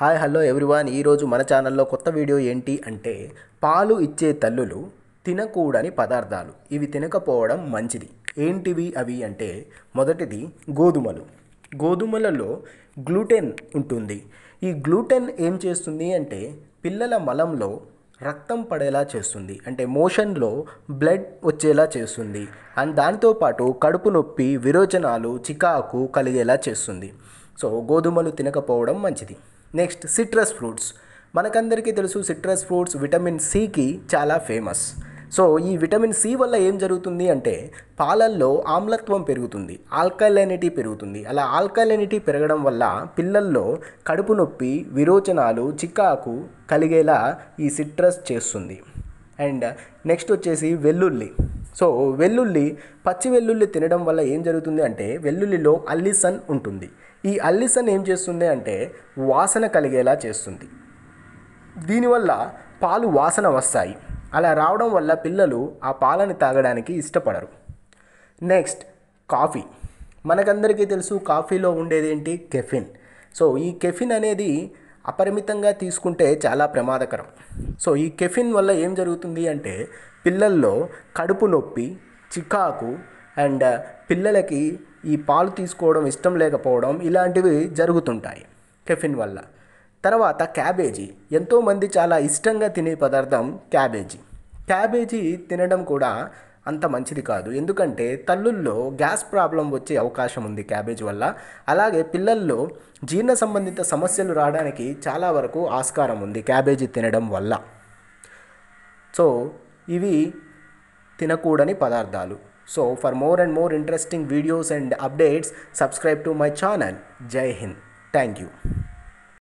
hi hello everyone ఈరోజు మన ఛానల్లో కొత్త వీడియో ఏంటి అంటే పాలు ఇచ్చే తల్లులు తినకూడని పదార్థాలు ఇవి తినకపోవడం మంచిది ఏంటివి అవి అంటే మొదటిది గోధుమలు గోధుమలలో గ్లూటెన్ ఉంటుంది ఈ గ్లూటెన్ ఏం చేస్తుంది అంటే పిల్లల మలంలో రక్తం పడేలా చేస్తుంది అంటే మోషన్లో బ్లడ్ వచ్చేలా చేస్తుంది అండ్ దాంతోపాటు కడుపు నొప్పి విరోచనాలు చికాకు కలిగేలా చేస్తుంది సో గోధుమలు తినకపోవడం మంచిది నెక్స్ట్ సిట్రస్ ఫ్రూట్స్ మనకందరికీ తెలుసు సిట్రస్ ఫ్రూట్స్ విటమిన్ సికి చాలా ఫేమస్ సో ఈ విటమిన్ సి వల్ల ఏం జరుగుతుంది అంటే పాలల్లో ఆమ్లత్వం పెరుగుతుంది ఆల్కలైనిటీ పెరుగుతుంది అలా ఆల్కలైనిటీ పెరగడం వల్ల పిల్లల్లో కడుపు నొప్పి విరోచనాలు చికాకు కలిగేలా ఈ సిట్రస్ చేస్తుంది అండ్ నెక్స్ట్ వచ్చేసి వెల్లుల్లి సో వెల్లుల్లి పచ్చి వెల్లుల్లి తినడం వల్ల ఏం జరుగుతుంది అంటే వెల్లుల్లిలో అల్లిసన్ ఉంటుంది ఈ అల్లిసన్ ఏం చేస్తుంది అంటే వాసన కలిగేలా చేస్తుంది దీనివల్ల పాలు వాసన వస్తాయి అలా రావడం వల్ల పిల్లలు ఆ పాలని తాగడానికి ఇష్టపడరు నెక్స్ట్ కాఫీ మనకందరికీ తెలుసు కాఫీలో ఉండేది ఏంటి కెఫిన్ సో ఈ కెఫిన్ అనేది అపరిమితంగా తీసుకుంటే చాలా ప్రమాదకరం సో ఈ కెఫిన్ వల్ల ఏం జరుగుతుంది అంటే పిల్లల్లో కడుపు నొప్పి చికాకు అండ్ పిల్లలకి ఈ పాలు తీసుకోవడం ఇష్టం లేకపోవడం ఇలాంటివి జరుగుతుంటాయి కెఫిన్ వల్ల తర్వాత క్యాబేజీ ఎంతోమంది చాలా ఇష్టంగా తినే పదార్థం క్యాబేజీ క్యాబేజీ తినడం కూడా అంత మంచిది కాదు ఎందుకంటే తల్లుల్లో గ్యాస్ ప్రాబ్లం వచ్చే అవకాశం ఉంది క్యాబేజ్ వల్ల అలాగే పిల్లల్లో జీర్ణ సంబంధిత సమస్యలు రావడానికి చాలా వరకు ఆస్కారం ఉంది క్యాబేజీ తినడం వల్ల సో ఇవి తినకూడని పదార్థాలు so for more and more interesting videos and updates subscribe to my channel జై హింద్ థ్యాంక్ యూ